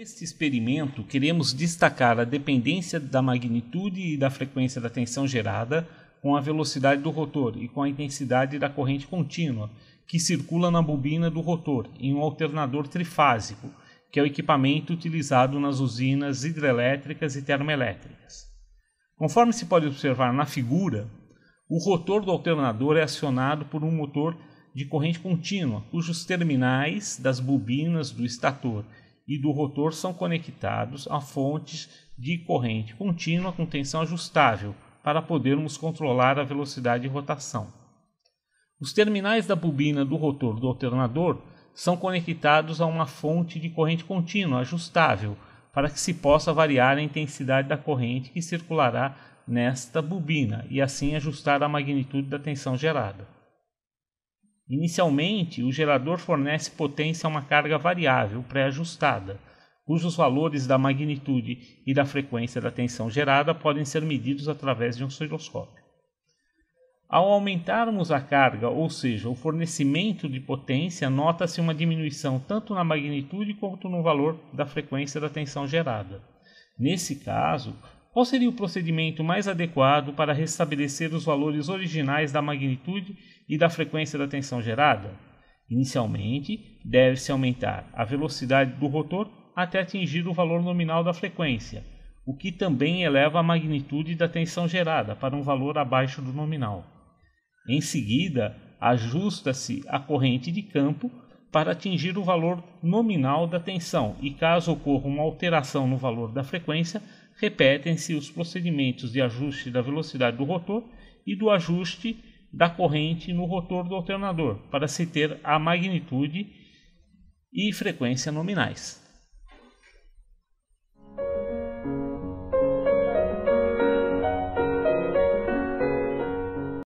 Neste experimento, queremos destacar a dependência da magnitude e da frequência da tensão gerada com a velocidade do rotor e com a intensidade da corrente contínua que circula na bobina do rotor em um alternador trifásico, que é o equipamento utilizado nas usinas hidrelétricas e termoelétricas. Conforme se pode observar na figura, o rotor do alternador é acionado por um motor de corrente contínua, cujos terminais das bobinas do estator e do rotor são conectados a fontes de corrente contínua com tensão ajustável para podermos controlar a velocidade de rotação. Os terminais da bobina do rotor do alternador são conectados a uma fonte de corrente contínua ajustável para que se possa variar a intensidade da corrente que circulará nesta bobina e assim ajustar a magnitude da tensão gerada. Inicialmente, o gerador fornece potência a uma carga variável pré-ajustada, cujos valores da magnitude e da frequência da tensão gerada podem ser medidos através de um osciloscópio. Ao aumentarmos a carga, ou seja, o fornecimento de potência, nota-se uma diminuição tanto na magnitude quanto no valor da frequência da tensão gerada. Nesse caso, qual seria o procedimento mais adequado para restabelecer os valores originais da magnitude e da frequência da tensão gerada? Inicialmente, deve-se aumentar a velocidade do rotor até atingir o valor nominal da frequência, o que também eleva a magnitude da tensão gerada para um valor abaixo do nominal. Em seguida, ajusta-se a corrente de campo para atingir o valor nominal da tensão e, caso ocorra uma alteração no valor da frequência, repetem-se os procedimentos de ajuste da velocidade do rotor e do ajuste da corrente no rotor do alternador para se ter a magnitude e frequência nominais.